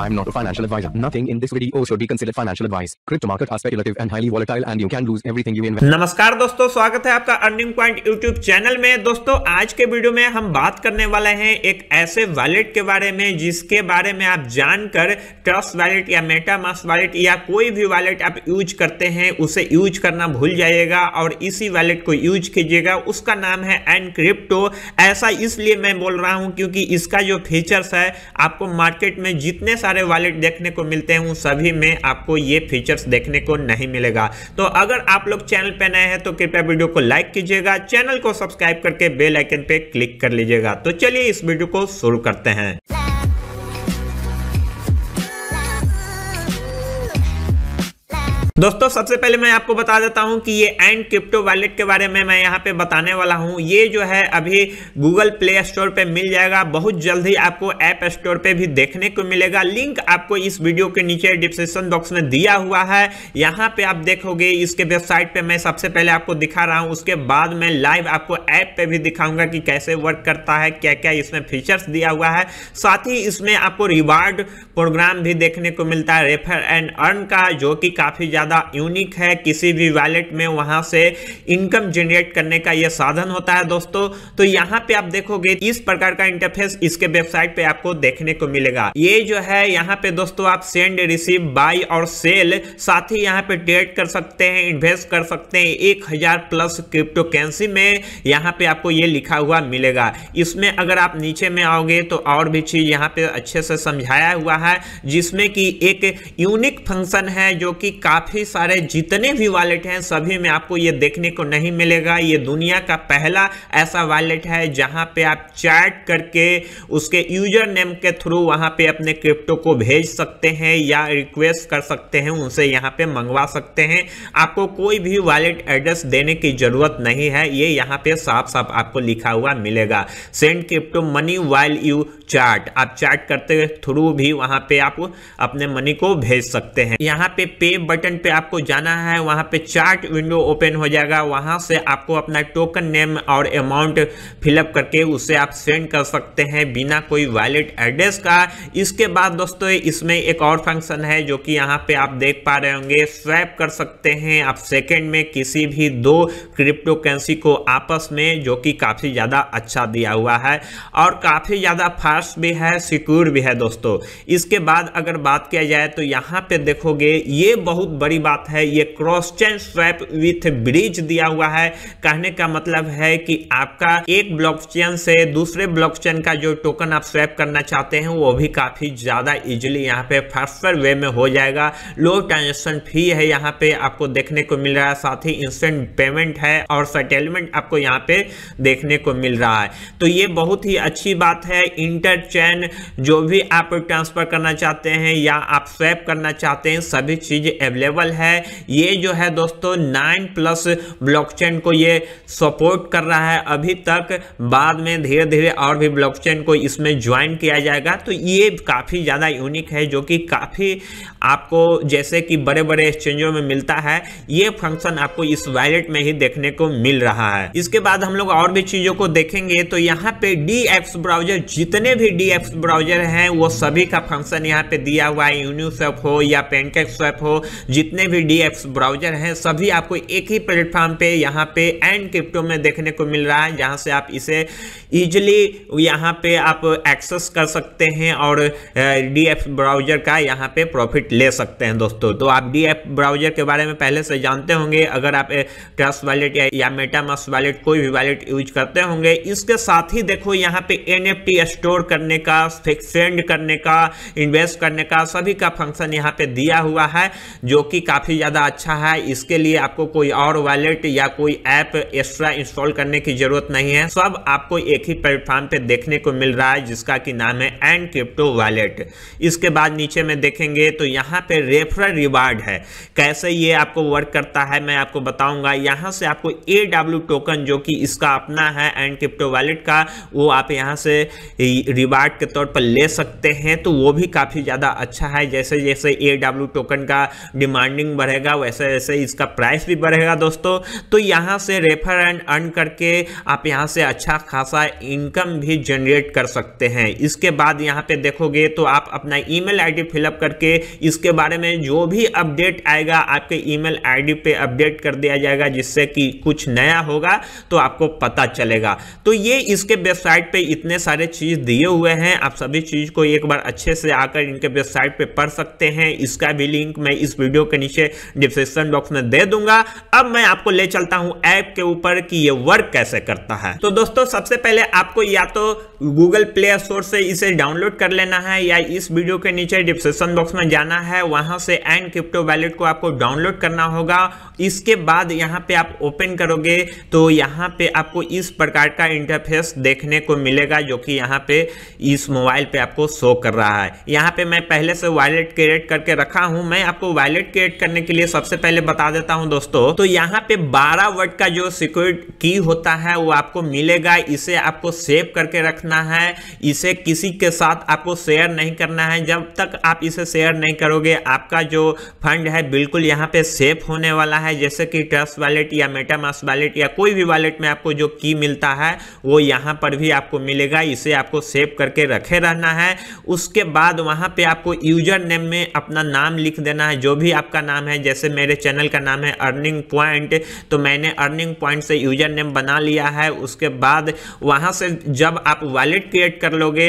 I am not a financial advisor. Nothing in this video should be considered financial advice. Crypto market are speculative and highly volatile and you can lose everything you invest. नमस्कार दोस्तों स्वागत है आपका earning point YouTube channel में दोस्तों आज के video में हम बात करने वाले हैं एक ऐसे वॉलेट के बारे में जिसके बारे में आप जानकर ट्रस्ट वॉलेट या मेटामास वॉलेट या कोई भी वॉलेट आप यूज करते हैं उसे यूज करना भूल जाइएगा और इसी वॉलेट को यूज कीजिएगा उसका नाम है एन क्रिप्टो ऐसा इसलिए मैं बोल रहा हूं क्योंकि इसका जो फीचर्स है आपको मार्केट में जितने सारे सारे वॉलेट देखने को मिलते हैं उन सभी में आपको ये फीचर्स देखने को नहीं मिलेगा तो अगर आप लोग चैनल पर नए हैं तो कृपया वीडियो को लाइक कीजिएगा चैनल को सब्सक्राइब करके बेल आइकन पे क्लिक कर लीजिएगा तो चलिए इस वीडियो को शुरू करते हैं दोस्तों सबसे पहले मैं आपको बता देता हूं कि ये एंड क्रिप्टो वैलेट के बारे में मैं यहाँ पे बताने वाला हूं ये जो है अभी गूगल प्ले स्टोर पे मिल जाएगा बहुत जल्द ही आपको ऐप स्टोर पे भी देखने को मिलेगा लिंक आपको इस वीडियो के नीचे डिस्क्रिप्शन बॉक्स में दिया हुआ है यहाँ पे आप देखोगे इसके वेबसाइट पे मैं सबसे पहले आपको दिखा रहा हूँ उसके बाद में लाइव आपको ऐप पे भी दिखाऊंगा कि कैसे वर्क करता है क्या क्या इसमें फीचर्स दिया हुआ है साथ ही इसमें आपको रिवार्ड प्रोग्राम भी देखने को मिलता है रेफर एंड अर्न का जो कि काफ़ी ज़्यादा यूनिक है किसी भी वैलेट में वहाँ से इनकम जनरेट करने का यह साधन होता है दोस्तों तो यहाँ पे आप देखोगे इस प्रकार का इंटरफेस इसके वेबसाइट पे आपको देखने को मिलेगा ये जो है यहाँ पे दोस्तों आप सेंड रिसीव बाई और सेल साथ ही यहाँ पे ट्रेड कर सकते हैं इन्वेस्ट कर सकते हैं एक प्लस क्रिप्टो करेंसी में यहाँ पे आपको ये लिखा हुआ मिलेगा इसमें अगर आप नीचे में आओगे तो और भी चीज़ यहाँ पे अच्छे से समझाया हुआ है जिसमें कि एक यूनिक फंक्शन है जो कि काफ़ी काफ़ी सारे जितने भी वॉलेट हैं सभी में आपको ये देखने को नहीं मिलेगा ये दुनिया का पहला ऐसा वॉलेट है जहाँ पे आप चैट करके उसके यूजर नेम के थ्रू वहाँ पे अपने क्रिप्टो को भेज सकते हैं या रिक्वेस्ट कर सकते हैं उनसे यहाँ पे मंगवा सकते हैं आपको कोई भी वॉलेट एड्रेस देने की ज़रूरत नहीं है ये यहाँ पे साफ साफ आपको लिखा हुआ मिलेगा send crypto money while you chat आप चैट करते थ्रू भी वहाँ पर आप अपने मनी को भेज सकते हैं यहाँ पे पे बटन पे आपको जाना है वहाँ पे चार्ट विंडो ओपन हो जाएगा वहाँ से आपको अपना टोकन नेम और अमाउंट फिलअप करके उसे आप सेंड कर सकते हैं बिना कोई वैलेट एड्रेस का इसके बाद दोस्तों इसमें एक और फंक्शन है जो कि यहाँ पे आप देख पा रहे होंगे स्वैप कर सकते हैं आप सेकेंड में किसी भी दो क्रिप्टो करेंसी को आपस में जो कि काफ़ी ज़्यादा अच्छा दिया हुआ है और काफ़ी ज़्यादा फास्ट भी है सिक्योर भी है दोस्तों इसके बाद अगर बात किया जाए तो यहाँ पे देखोगे ये बहुत बड़ी बड़ी बात है ये cross chain swap with bridge दिया हुआ है कहने का मतलब है कि आपका एक ब्लॉकचेन से दूसरे ब्लॉकचेन का जो टोकन आप स्वैप करना चाहते हैं वो भी काफ़ी ज़्यादा इजिली यहाँ पे फास्टर वे में हो जाएगा लो ट्रांजेक्शन फी है यहाँ पे आपको देखने को मिल रहा है साथ ही इंस्टेंट पेमेंट है और सेटेलमेंट आपको यहाँ पे देखने को मिल रहा है तो ये बहुत ही अच्छी बात है इंटरचेन जो भी आप ट्रांसफर करना चाहते हैं या आप स्वैप करना चाहते हैं सभी चीज़ अवेलेबल स्टेबल है ये जो है दोस्तों नाइन प्लस ब्लॉकचेन को ये सपोर्ट कर रहा है अभी तक बाद में धीरे धीरे और भी ब्लॉकचेन को इसमें ज्वाइन किया जाएगा तो ये काफ़ी ज़्यादा यूनिक है जो कि काफ़ी आपको जैसे कि बड़े बड़े एक्सचेंजों में मिलता है ये फंक्शन आपको इस वैलेट में ही देखने को मिल रहा है इसके बाद हम लोग और भी चीज़ों को देखेंगे तो यहाँ पे डी ब्राउजर जितने भी डी ब्राउजर हैं वो सभी का फंक्शन यहाँ पे दिया हुआ है यूनिसेफ हो या पेंटेक्स हो जितने जितने भी डी एफ ब्राउजर हैं सभी आपको एक ही प्लेटफॉर्म पे यहाँ पे एंड क्रिप्टो में देखने को मिल रहा है जहाँ से आप इसे ईजिली यहाँ पे आप एक्सेस कर सकते हैं और डी एफ ब्राउजर का यहाँ पे प्रॉफिट ले सकते हैं दोस्तों तो आप डी एफ ब्राउजर के बारे में पहले से जानते होंगे अगर आप ट्रस्ट वॉलेट या, या मेटामास वैलेट कोई भी वैलेट यूज करते होंगे इसके साथ ही देखो यहाँ पे एन स्टोर करने का सेंड करने का इन्वेस्ट करने का सभी का फंक्शन यहाँ पे दिया हुआ है जो कि काफ़ी ज़्यादा अच्छा है इसके लिए आपको कोई और वैलेट या कोई ऐप एक्स्ट्रा इंस्टॉल करने की जरूरत नहीं है सब आपको एक ही प्लेटफॉर्म पे देखने को मिल रहा है जिसका कि नाम है एंड क्रिप्टो वैलेट इसके बाद नीचे में देखेंगे तो यहाँ पे रेफरल रिवार्ड है कैसे ये आपको वर्क करता है मैं आपको बताऊंगा यहाँ से आपको ए टोकन जो कि इसका अपना है एंड क्रिप्टो वैलेट का वो आप यहाँ से रिवार्ड के तौर पर ले सकते हैं तो वो भी काफ़ी ज़्यादा अच्छा है जैसे जैसे ए टोकन का डिमांड अर्निंग बढ़ेगा वैसे वैसे इसका प्राइस भी बढ़ेगा दोस्तों तो यहाँ से रेफर एंड अर्न करके आप यहाँ से अच्छा खासा इनकम भी जनरेट कर सकते हैं इसके बाद यहाँ पे देखोगे तो आप अपना ईमेल आईडी फिलअप करके इसके बारे में जो भी अपडेट आएगा आपके ईमेल आईडी पे अपडेट कर दिया जाएगा जिससे कि कुछ नया होगा तो आपको पता चलेगा तो ये इसके वेबसाइट पे इतने सारे चीज़ दिए हुए हैं आप सभी चीज़ को एक बार अच्छे से आकर इनके वेबसाइट पे पढ़ सकते हैं इसका भी लिंक मैं इस वीडियो के नीचे डिस्क्रिप्शन बॉक्स में दे दूंगा अब मैं आपको ले चलता हूं ऐप के ऊपर कि ये वर्क कैसे करता है तो दोस्तों सबसे पहले आपको या तो गूगल प्ले स्टोर से इसे डाउनलोड कर लेना है या इस वीडियो के नीचे डिस्क्रिप्शन बॉक्स में जाना है वहां से एंड क्रिप्टो वैलेट को आपको डाउनलोड करना होगा इसके बाद यहाँ पे आप ओपन करोगे तो यहाँ पे आपको इस प्रकार का इंटरफेस देखने को मिलेगा जो कि यहाँ पे इस मोबाइल पे आपको शो कर रहा है यहाँ पे मैं पहले से वॉलेट क्रिएट करके रखा हूँ मैं आपको वॉलेट क्रिएट करने के लिए सबसे पहले बता देता हूं दोस्तों तो यहां पे 12 वर्ड का जो सिक्योरिट की होता है वो आपको मिलेगा इसे आपको सेव करके रखना है इसे किसी के साथ आपको शेयर नहीं करना है जब तक आप इसे शेयर नहीं करोगे आपका जो फंड है बिल्कुल यहाँ पे सेफ होने वाला है जैसे कि ट्रस्ट वैलेट या मेटामास वैलेट या कोई भी वैलेट में आपको जो की मिलता है वो यहाँ पर भी आपको मिलेगा इसे आपको सेव करके रखे रहना है उसके बाद वहाँ पे आपको यूजर नेम में अपना नाम लिख देना है जो भी आप का नाम है जैसे मेरे चैनल का नाम है अर्निंग पॉइंट तो मैंने अर्निंग पॉइंट से यूजर नेम बना लिया है उसके बाद वहां से जब आप वॉलेट क्रिएट कर लोगे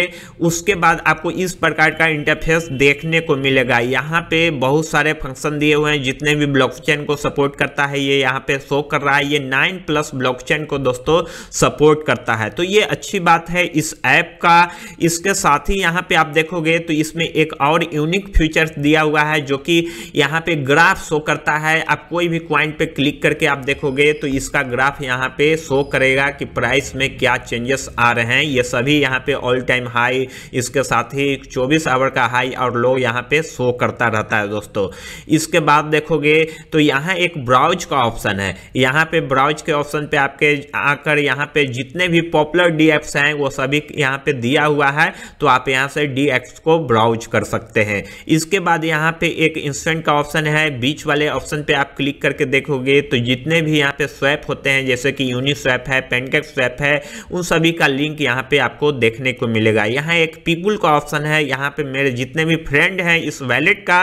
उसके बाद आपको इस प्रकार का इंटरफेस देखने को मिलेगा यहाँ पे बहुत सारे फंक्शन दिए हुए हैं जितने भी ब्लॉकचेन को सपोर्ट करता है ये यहाँ पे शो कर रहा है ये नाइन प्लस ब्लॉकचेन को दोस्तों सपोर्ट करता है तो ये अच्छी बात है इस ऐप का इसके साथ ही यहाँ पे आप देखोगे तो इसमें एक और यूनिक फीचर दिया हुआ है जो कि यहाँ पे पे ग्राफ शो करता है आप कोई भी क्वाइंट पे क्लिक करके आप देखोगे तो इसका ग्राफ यहाँ पे शो करेगा कि प्राइस में क्या चेंजेस आ रहे हैं ये सभी यहाँ पे ऑल टाइम हाई इसके साथ ही 24 आवर का हाई और लो यहाँ पे शो करता रहता है दोस्तों इसके बाद देखोगे तो यहाँ एक ब्राउज का ऑप्शन है यहाँ पे ब्राउज के ऑप्शन पे आपके आकर यहाँ पे जितने भी पॉपुलर डी एप्स हैं वो सभी यहाँ पे दिया हुआ है तो आप यहाँ से डी एप्स को ब्राउज कर सकते हैं इसके बाद यहाँ पे एक इंस्टेंट का ऑप्शन ऑप्शन है बीच वाले ऑप्शन पे आप क्लिक करके देखोगे तो जितने भी यहाँ पे स्वैप होते हैं जैसे कि यूनि स्वैप है पेनकेक स्वैप है उन सभी का लिंक यहाँ पे आपको देखने को मिलेगा यहाँ एक पीपुल का ऑप्शन है यहाँ पे मेरे जितने भी फ्रेंड हैं इस वैलेट का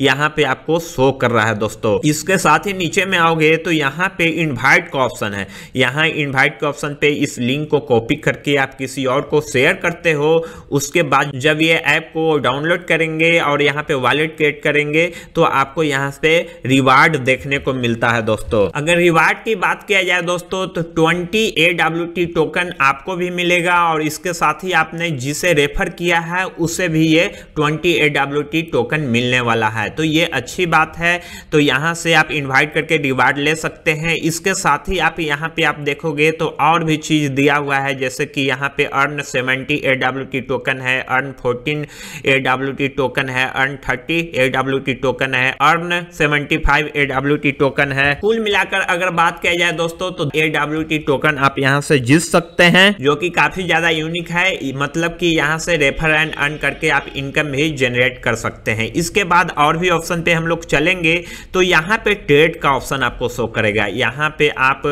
यहाँ पे आपको शो कर रहा है दोस्तों इसके साथ ही नीचे में आओगे तो यहाँ पे इन्वाइट का ऑप्शन है यहाँ इन्वाइट के ऑप्शन पे इस लिंक को कॉपी करके आप किसी और को शेयर करते हो उसके बाद जब ये ऐप को डाउनलोड करेंगे और यहाँ पे वॉलेट क्रिएट करेंगे तो आपको आपको यहाँ से रिवार्ड देखने को मिलता है दोस्तों अगर रिवार्ड की बात किया जाए दोस्तों तो ट्वेंटी ए टोकन आपको भी मिलेगा और इसके साथ ही आपने जिसे रेफर किया है उसे भी ये ट्वेंटी ए टोकन मिलने वाला है तो ये अच्छी बात है तो यहाँ से आप इन्वाइट करके रिवार्ड ले सकते हैं इसके साथ ही आप यहाँ पे आप देखोगे तो और भी चीज़ दिया हुआ है जैसे कि यहाँ पे अर्न सेवेंटी ए टोकन है अर्न फोर्टीन ए टोकन है अर्न थर्टी ए टोकन है अर्न 75 AWT टोकन है कुल मिलाकर अगर बात किया जाए दोस्तों तो AWT टोकन आप यहाँ से जीत सकते हैं जो कि काफी ज्यादा यूनिक है मतलब कि यहाँ से रेफर एंड अर्न करके आप इनकम भी जनरेट कर सकते हैं इसके बाद और भी ऑप्शन पे हम लोग चलेंगे तो यहाँ पे ट्रेड का ऑप्शन आपको शो करेगा यहाँ पे आप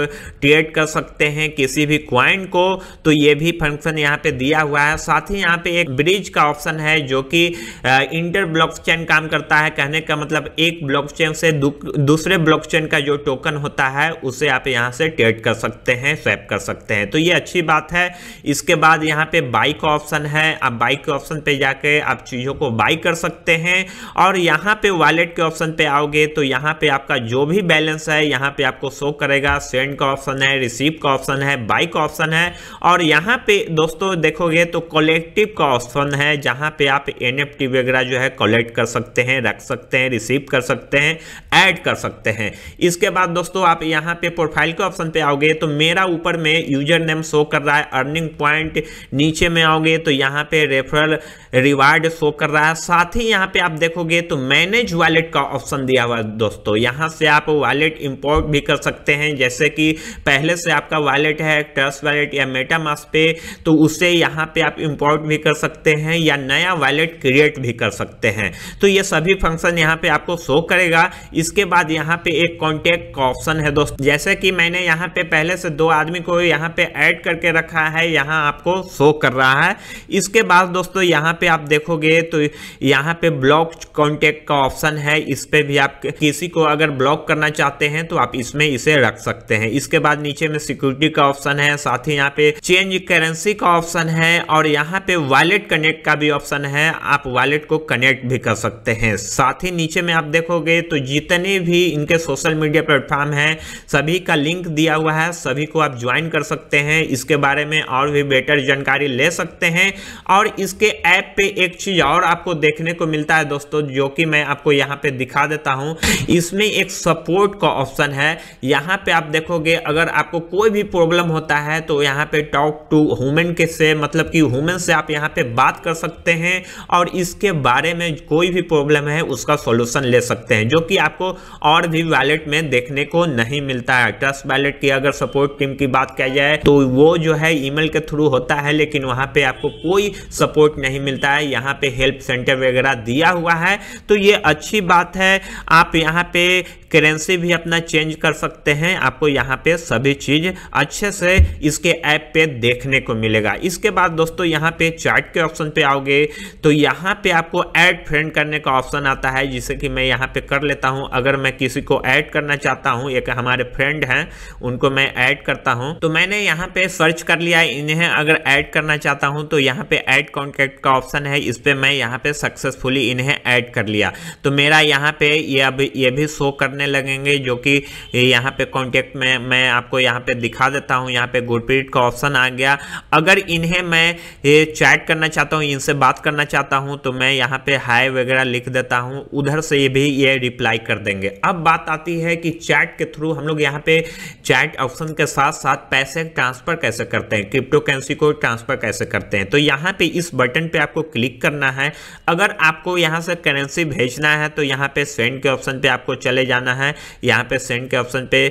ट्रेड कर सकते हैं किसी भी क्वाइन को तो ये भी फंक्शन यहाँ पे दिया हुआ है साथ ही यहाँ पे एक ब्रिज का ऑप्शन है जो कि इंटर ब्लॉक चैन काम करता है कहने का मतलब एक एक ब्लॉकचेन से दूसरे ब्लॉकचेन का जो टोकन होता है उसे आप यहाँ से ट्रेड कर सकते हैं स्वैप कर सकते हैं तो ये अच्छी बात है इसके बाद यहाँ पे बाई का ऑप्शन है आप बाई के ऑप्शन पे जाके आप चीज़ों को बाई कर सकते हैं और यहाँ पे वॉलेट के ऑप्शन पे आओगे तो यहाँ पे आपका जो भी बैलेंस है यहाँ पे आपको शो करेगा सेंड का ऑप्शन है रिसीव का ऑप्शन है बाई का ऑप्शन है और यहाँ पे दोस्तों देखोगे तो कलेक्टिव का ऑप्शन है जहाँ पे आप एन वगैरह जो है कलेक्ट कर सकते हैं रख सकते हैं रिसीव कर सकते हैं ऐड कर सकते हैं इसके बाद दोस्तों आप यहाँ पे प्रोफाइल के ऑप्शन पे आओगे तो मेरा ऊपर में यूजर नेम शो कर रहा है अर्निंग पॉइंट नीचे में आओगे तो यहाँ पे रेफरल रिवार्ड शो कर रहा है साथ ही यहाँ पे आप देखोगे तो मैनेज वॉलेट का ऑप्शन दिया हुआ है दोस्तों यहाँ से आप वॉलेट इंपोर्ट भी कर सकते हैं जैसे कि पहले से आपका वॉलेट है ट्रस्ट वॉलेट या मेटामास पे तो उसे यहाँ पे आप इंपोर्ट भी कर सकते हैं या नया वॉलेट क्रिएट भी कर सकते हैं तो ये सभी फंक्शन यहाँ पे आपको शो करेगा इसके बाद यहाँ पे एक कॉन्टेक्ट का ऑप्शन है दोस्तों जैसे कि मैंने यहाँ पे पहले से दो आदमी को यहाँ पे ऐड करके रखा है यहाँ आपको शो कर रहा है इसके बाद दोस्तों यहाँ पे आप देखोगे तो यहाँ पे ब्लॉक कॉन्टेक्ट का ऑप्शन है इस पर भी आप किसी को अगर ब्लॉक करना चाहते हैं तो आप इसमें इसे रख सकते हैं इसके बाद नीचे में सिक्योरिटी का ऑप्शन है साथ ही यहाँ पे चेंज करेंसी का ऑप्शन है और यहाँ पे वॉलेट कनेक्ट का भी ऑप्शन है आप वॉलेट को कनेक्ट भी कर सकते हैं साथ ही नीचे में आप देखोगे तो जितने भी इनके सोशल मीडिया प्लेटफॉर्म हैं सभी का लिंक दिया हुआ है सभी को आप ज्वाइन कर सकते हैं इसके बारे में और भी बेटर जानकारी ले सकते हैं और इसके ऐप पे एक चीज़ और आपको देखने को मिलता है दोस्तों जो कि मैं आपको यहाँ पे दिखा देता हूँ इसमें एक सपोर्ट का ऑप्शन है यहाँ पे आप देखोगे अगर आपको कोई भी प्रॉब्लम होता है तो यहाँ पे टॉक टू हुमेन के से मतलब कि हुमेन से आप यहाँ पे बात कर सकते हैं और इसके बारे में कोई भी प्रॉब्लम है उसका सोल्यूशन ले सकते हैं जो कि आपको और भी वैलेट में देखने को नहीं मिलता है ट्रस्ट वैलेट की अगर सपोर्ट टीम की बात किया जाए तो वो जो है ईमेल के थ्रू होता है लेकिन वहां पे आपको कोई सपोर्ट नहीं मिलता है यहाँ पे हेल्प सेंटर वगैरह दिया हुआ है तो ये अच्छी बात है आप यहाँ पे करेंसी भी अपना चेंज कर सकते हैं आपको यहाँ पे सभी चीज़ अच्छे से इसके ऐप पे देखने को मिलेगा इसके बाद दोस्तों यहाँ पे चार्ट के ऑप्शन पे आओगे तो यहाँ पे आपको ऐड फ्रेंड करने का ऑप्शन आता है जिसे कि मैं यहाँ पे कर लेता हूँ अगर मैं किसी को ऐड करना चाहता हूँ एक हमारे फ्रेंड हैं उनको मैं ऐड करता हूँ तो मैंने यहाँ पे सर्च कर लिया इन्हें अगर ऐड करना चाहता हूँ तो यहाँ पे ऐड कॉन्टेक्ट का ऑप्शन है इस पर मैं यहाँ पे सक्सेसफुली इन्हें ऐड कर लिया तो मेरा यहाँ पे ये अब ये भी शो करने करने लगेंगे जो कि यहाँ पे कॉन्टैक्ट में मैं आपको यहाँ पे दिखा देता हूँ यहाँ पे गुरप्रीत का ऑप्शन आ गया अगर इन्हें मैं चैट करना चाहता हूँ इनसे बात करना चाहता हूँ तो मैं यहाँ पे हाय वगैरह लिख देता हूँ उधर से भी ये रिप्लाई कर देंगे अब बात आती है कि चैट के थ्रू हम लोग यहाँ पे चैट ऑप्शन के साथ साथ पैसे ट्रांसफ़र कैसे करते हैं क्रिप्टो करेंसी को ट्रांसफ़र कैसे करते हैं तो यहाँ पे इस बटन पे आपको क्लिक करना है अगर आपको यहाँ से करेंसी भेजना है तो यहाँ पे सेंड के ऑप्शन पे आपको चले जाना जाना है यहाँ पे सेंड के ऑप्शन पे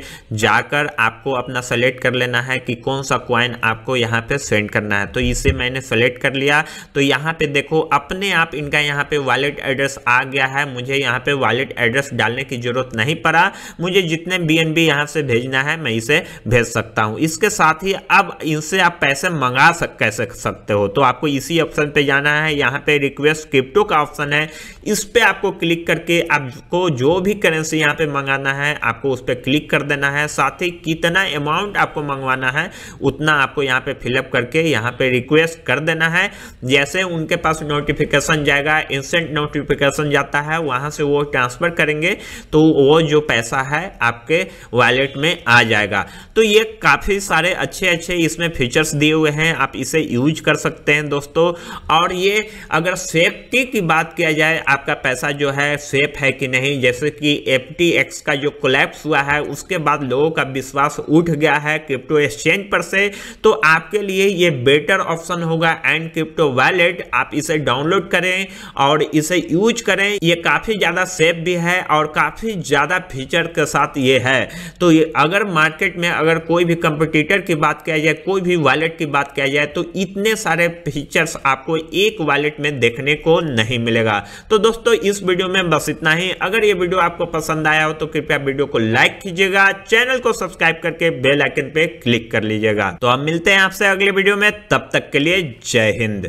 जाकर आपको अपना सेलेक्ट कर लेना है कि कौन सा क्वाइन आपको यहाँ पे सेंड करना है तो इसे मैंने सेलेक्ट कर लिया तो यहाँ पे देखो अपने आप इनका यहाँ पे वॉलेट एड्रेस आ गया है मुझे यहाँ पे वॉलेट एड्रेस डालने की ज़रूरत नहीं पड़ा मुझे जितने बी एन बी यहाँ से भेजना है मैं इसे भेज सकता हूँ इसके साथ ही अब इनसे आप पैसे मंगा सक कैसे सकते हो तो आपको इसी ऑप्शन पे जाना है यहाँ पे रिक्वेस्ट क्रिप्टो का ऑप्शन है इस पर आपको क्लिक करके आपको जो भी करेंसी यहाँ पे मंगाना है आपको उस पर क्लिक कर देना है साथ ही कितना अमाउंट आपको मंगवाना है उतना आपको यहाँ पे फिलअप करके यहाँ पे रिक्वेस्ट कर देना है जैसे उनके पास नोटिफिकेशन जाएगा इंस्टेंट नोटिफिकेशन जाता है वहाँ से वो ट्रांसफ़र करेंगे तो वो जो पैसा है आपके वॉलेट में आ जाएगा तो ये काफ़ी सारे अच्छे अच्छे इसमें फीचर्स दिए हुए हैं आप इसे यूज कर सकते हैं दोस्तों और ये अगर सेफ्टी की बात किया जाए आपका पैसा जो है सेफ है कि नहीं जैसे कि एफ टी एक्स का जो कोलैप्स हुआ है उसके बाद लोगों का विश्वास उठ गया है क्रिप्टो एक्सचेंज पर से तो आपके लिए ये बेटर ऑप्शन होगा एंड क्रिप्टो वैलेट आप इसे डाउनलोड करें और इसे यूज करें ये काफ़ी ज़्यादा सेफ भी है और काफ़ी ज़्यादा फीचर के साथ ये है तो ये अगर मार्केट में अगर कोई भी कंपटीटर की बात किया जाए कोई भी वॉलेट की बात किया जाए तो इतने सारे फीचर्स आपको एक वॉलेट में देखने को नहीं मिलेगा तो दोस्तों इस वीडियो में बस इतना ही अगर ये वीडियो आपको पसंद आया हो तो कृपया वीडियो को लाइक कीजिएगा चैनल को सब्सक्राइब करके बेल आइकन पे क्लिक कर लीजिएगा तो हम मिलते हैं आपसे अगले वीडियो में तब तक के लिए जय हिंद